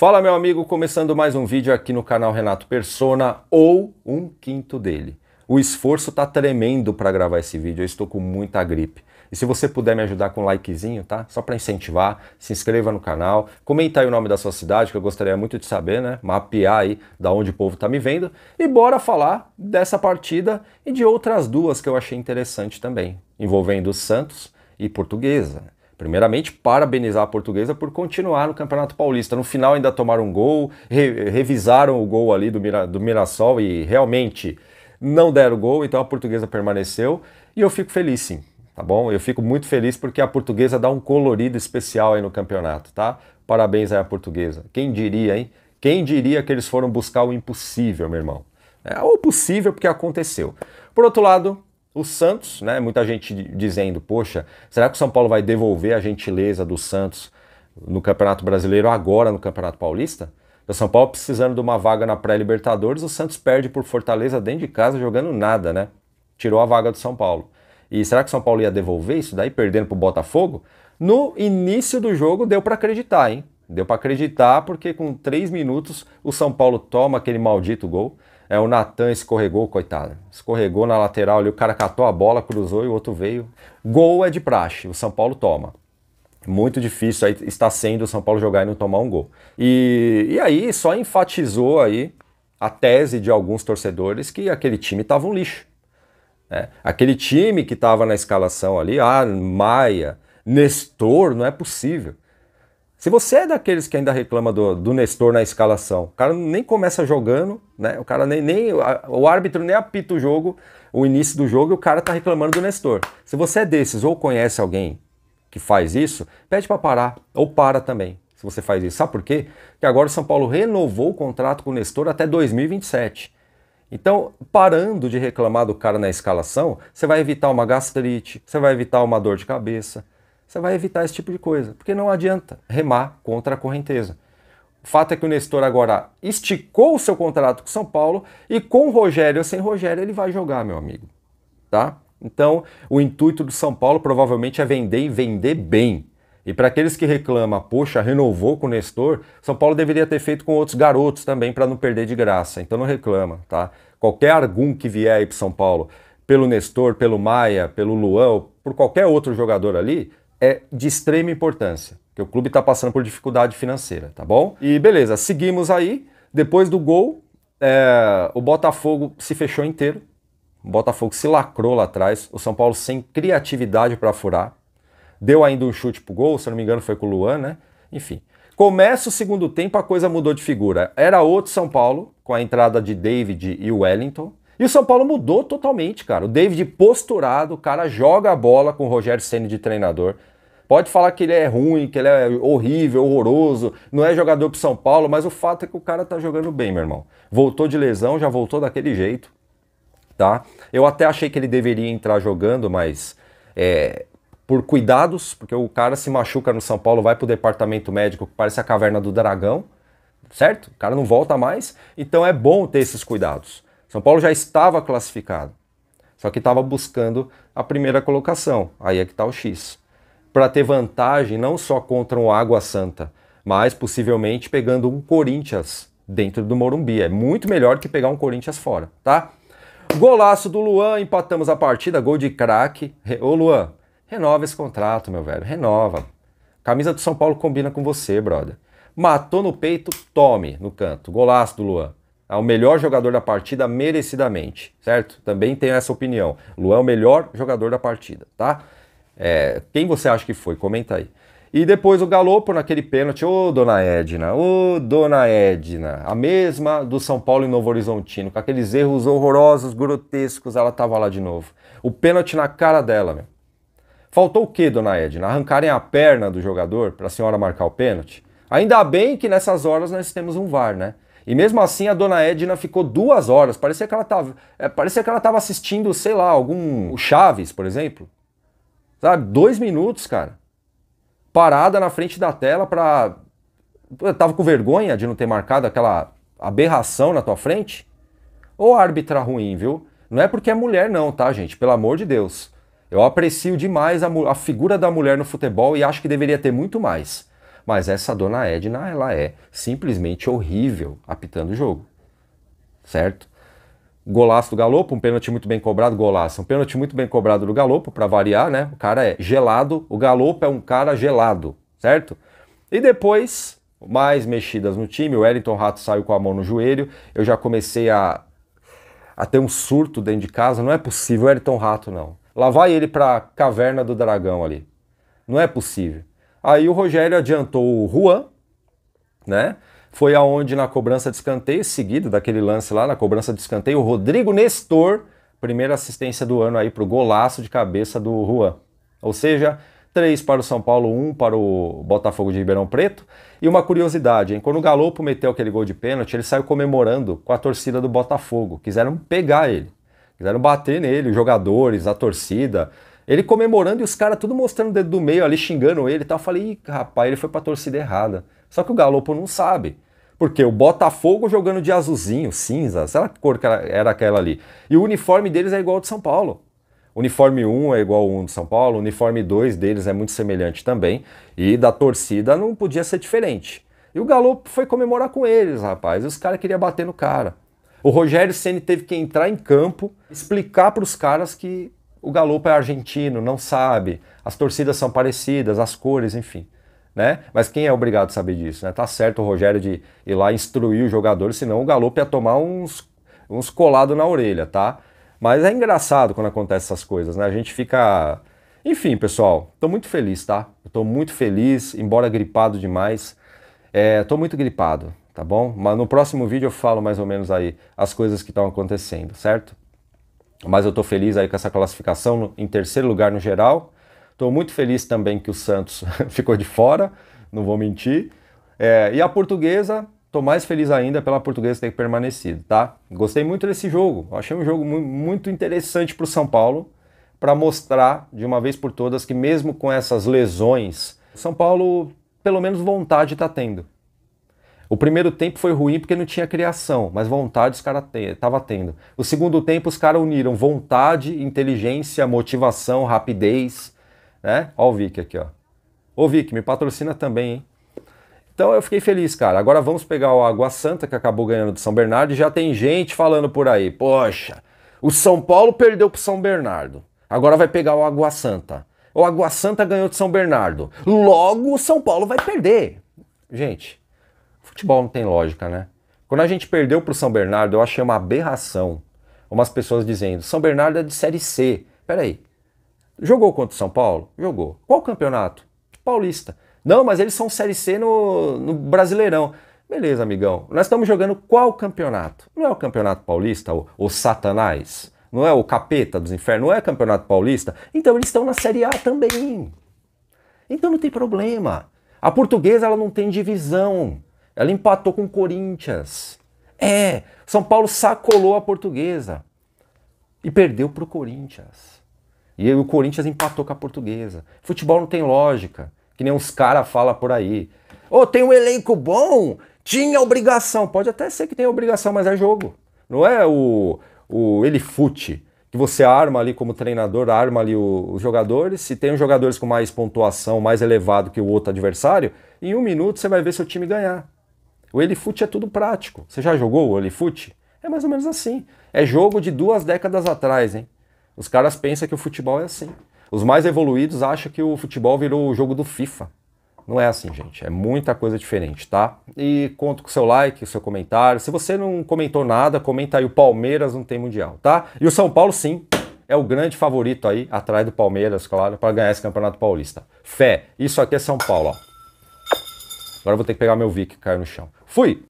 Fala meu amigo, começando mais um vídeo aqui no canal Renato Persona ou um quinto dele. O esforço tá tremendo para gravar esse vídeo, eu estou com muita gripe. E se você puder me ajudar com um likezinho, tá? Só para incentivar, se inscreva no canal, comenta aí o nome da sua cidade, que eu gostaria muito de saber, né? Mapear aí da onde o povo tá me vendo. E bora falar dessa partida e de outras duas que eu achei interessante também, envolvendo Santos e Portuguesa. Primeiramente, parabenizar a portuguesa por continuar no Campeonato Paulista. No final ainda tomaram um gol, re revisaram o gol ali do, Mira do Mirassol e realmente não deram gol, então a portuguesa permaneceu e eu fico feliz sim, tá bom? Eu fico muito feliz porque a portuguesa dá um colorido especial aí no campeonato, tá? Parabéns aí à portuguesa. Quem diria, hein? Quem diria que eles foram buscar o impossível, meu irmão? É o possível porque aconteceu. Por outro lado, o Santos, né? Muita gente dizendo, poxa, será que o São Paulo vai devolver a gentileza do Santos no Campeonato Brasileiro agora no Campeonato Paulista? O São Paulo precisando de uma vaga na pré-Libertadores, o Santos perde por Fortaleza dentro de casa jogando nada, né? Tirou a vaga do São Paulo. E será que o São Paulo ia devolver isso daí perdendo para o Botafogo? No início do jogo deu para acreditar, hein? Deu para acreditar porque com três minutos o São Paulo toma aquele maldito gol. É, o Natan escorregou, coitado. Escorregou na lateral ali, o cara catou a bola, cruzou e o outro veio. Gol é de praxe, o São Paulo toma. Muito difícil aí está sendo o São Paulo jogar e não tomar um gol. E, e aí só enfatizou aí a tese de alguns torcedores que aquele time estava um lixo. Né? Aquele time que estava na escalação ali, ah, Maia, Nestor, não é possível. Se você é daqueles que ainda reclama do, do Nestor na escalação, o cara nem começa jogando, né? O cara nem, nem o árbitro nem apita o jogo, o início do jogo, e o cara tá reclamando do Nestor. Se você é desses ou conhece alguém que faz isso, pede para parar ou para também. Se você faz isso, sabe por quê? Porque agora o São Paulo renovou o contrato com o Nestor até 2027. Então, parando de reclamar do cara na escalação, você vai evitar uma gastrite, você vai evitar uma dor de cabeça, você vai evitar esse tipo de coisa, porque não adianta remar contra a correnteza. O fato é que o Nestor agora esticou o seu contrato com São Paulo e com Rogério ou sem Rogério ele vai jogar, meu amigo, tá? Então, o intuito do São Paulo provavelmente é vender e vender bem. E para aqueles que reclamam, poxa, renovou com o Nestor, São Paulo deveria ter feito com outros garotos também para não perder de graça. Então não reclama, tá? Qualquer argum que vier aí para São Paulo, pelo Nestor, pelo Maia, pelo Luan, por qualquer outro jogador ali, é de extrema importância, porque o clube está passando por dificuldade financeira, tá bom? E beleza, seguimos aí. Depois do gol, é, o Botafogo se fechou inteiro. O Botafogo se lacrou lá atrás. O São Paulo sem criatividade para furar. Deu ainda um chute pro gol, se não me engano foi com o Luan, né? Enfim. Começa o segundo tempo, a coisa mudou de figura. Era outro São Paulo, com a entrada de David e Wellington. E o São Paulo mudou totalmente, cara. O David posturado, o cara joga a bola com o Rogério Senna de treinador. Pode falar que ele é ruim, que ele é horrível, horroroso, não é jogador pro São Paulo, mas o fato é que o cara tá jogando bem, meu irmão. Voltou de lesão, já voltou daquele jeito, tá? Eu até achei que ele deveria entrar jogando, mas é, por cuidados, porque o cara se machuca no São Paulo, vai pro departamento médico, que parece a caverna do dragão, certo? O cara não volta mais, então é bom ter esses cuidados. São Paulo já estava classificado, só que estava buscando a primeira colocação. Aí é que está o X. Para ter vantagem não só contra o Água Santa, mas possivelmente pegando um Corinthians dentro do Morumbi. É muito melhor que pegar um Corinthians fora, tá? Golaço do Luan, empatamos a partida, gol de craque. Ô Luan, renova esse contrato, meu velho, renova. Camisa do São Paulo combina com você, brother. Matou no peito, tome no canto. Golaço do Luan ao é melhor jogador da partida merecidamente, certo? Também tenho essa opinião. Luan é o melhor jogador da partida, tá? É, quem você acha que foi? Comenta aí. E depois o Galopo naquele pênalti, ô dona Edna, ô dona Edna, a mesma do São Paulo e Novo Horizontino, com aqueles erros horrorosos, grotescos, ela tava lá de novo. O pênalti na cara dela, meu. Faltou o quê dona Edna? Arrancarem a perna do jogador para a senhora marcar o pênalti? Ainda bem que nessas horas nós temos um VAR, né? E mesmo assim a dona Edna ficou duas horas. Parecia que ela tava, é, parecia que ela tava assistindo, sei lá, algum. O Chaves, por exemplo. Sabe? Dois minutos, cara. Parada na frente da tela pra. Eu tava com vergonha de não ter marcado aquela aberração na tua frente. Ou árbitra ruim, viu? Não é porque é mulher, não, tá, gente? Pelo amor de Deus. Eu aprecio demais a, a figura da mulher no futebol e acho que deveria ter muito mais. Mas essa dona Edna, ela é simplesmente horrível apitando o jogo. Certo? Golaço do Galopo, um pênalti muito bem cobrado, golaço. Um pênalti muito bem cobrado do Galopo, para variar, né? O cara é gelado, o Galopo é um cara gelado, certo? E depois, mais mexidas no time, o Wellington Rato saiu com a mão no joelho, eu já comecei a, a ter um surto dentro de casa, não é possível, o Wellington Rato não. Lá vai ele pra caverna do dragão ali. Não é possível. Aí o Rogério adiantou o Juan, né? Foi aonde na cobrança de escanteio, seguido daquele lance lá na cobrança de escanteio, o Rodrigo Nestor, primeira assistência do ano aí para o golaço de cabeça do Juan. Ou seja, três para o São Paulo, um para o Botafogo de Ribeirão Preto. E uma curiosidade, hein? quando o Galopo meteu aquele gol de pênalti, ele saiu comemorando com a torcida do Botafogo. Quiseram pegar ele, quiseram bater nele, os jogadores, a torcida. Ele comemorando e os caras tudo mostrando o dedo do meio ali, xingando ele e tal. Eu falei, Ih, rapaz, ele foi pra torcida errada. Só que o Galopo não sabe. Porque o Botafogo jogando de azulzinho, cinza, sei lá que cor que era aquela ali. E o uniforme deles é igual ao de São Paulo. Uniforme 1 é igual ao 1 de São Paulo, uniforme 2 deles é muito semelhante também. E da torcida não podia ser diferente. E o Galo foi comemorar com eles, rapaz. E os caras queriam bater no cara. O Rogério Ceni teve que entrar em campo, explicar para os caras que o Galopo é argentino, não sabe, as torcidas são parecidas, as cores, enfim. Né? Mas quem é obrigado a saber disso? Né? Tá certo o Rogério de ir lá instruir o jogador, senão o Galopo ia tomar uns, uns colados na orelha, tá? Mas é engraçado quando acontecem essas coisas, né? A gente fica. Enfim, pessoal, tô muito feliz, tá? Eu tô muito feliz, embora gripado demais. É, tô muito gripado, tá bom? Mas no próximo vídeo eu falo mais ou menos aí as coisas que estão acontecendo, certo? mas eu estou feliz aí com essa classificação em terceiro lugar no geral. Estou muito feliz também que o Santos ficou de fora, não vou mentir. É, e a portuguesa, estou mais feliz ainda pela portuguesa ter permanecido, tá? Gostei muito desse jogo, achei um jogo muito interessante para o São Paulo, para mostrar de uma vez por todas que mesmo com essas lesões, São Paulo pelo menos vontade está tendo. O primeiro tempo foi ruim porque não tinha criação, mas vontade os caras estavam tendo. O segundo tempo os caras uniram vontade, inteligência, motivação, rapidez, né? Ó o Vic aqui, ó. Ô Vic, me patrocina também, hein? Então eu fiquei feliz, cara. Agora vamos pegar o Água Santa, que acabou ganhando do São Bernardo, e já tem gente falando por aí. Poxa, o São Paulo perdeu pro São Bernardo. Agora vai pegar o Água Santa. O Água Santa ganhou de São Bernardo. Logo o São Paulo vai perder. Gente, Futebol não tem lógica, né? Quando a gente perdeu para o São Bernardo, eu achei uma aberração. Umas pessoas dizendo: São Bernardo é de Série C. Peraí. Jogou contra o São Paulo? Jogou. Qual campeonato? Paulista. Não, mas eles são Série C no, no Brasileirão. Beleza, amigão. Nós estamos jogando qual campeonato? Não é o Campeonato Paulista, o, o Satanás? Não é o Capeta dos Infernos? Não é o Campeonato Paulista? Então eles estão na Série A também. Então não tem problema. A portuguesa ela não tem divisão. Ela empatou com o Corinthians. É, São Paulo sacolou a portuguesa e perdeu para o Corinthians. E o Corinthians empatou com a portuguesa. Futebol não tem lógica, que nem uns caras falam por aí. Ô, oh, tem um elenco bom, tinha obrigação. Pode até ser que tenha obrigação, mas é jogo. Não é o, o ele fute, que você arma ali como treinador, arma ali os jogadores. Se tem os jogadores com mais pontuação, mais elevado que o outro adversário, em um minuto você vai ver seu time ganhar. O Elifute é tudo prático. Você já jogou o Elifute? É mais ou menos assim. É jogo de duas décadas atrás, hein? Os caras pensam que o futebol é assim. Os mais evoluídos acham que o futebol virou o jogo do FIFA. Não é assim, gente. É muita coisa diferente, tá? E conto com o seu like, o seu comentário. Se você não comentou nada, comenta aí o Palmeiras não tem mundial, tá? E o São Paulo, sim, é o grande favorito aí, atrás do Palmeiras, claro, para ganhar esse Campeonato Paulista. Fé, isso aqui é São Paulo, ó. Agora vou ter que pegar meu Vic que caiu no chão. Fui!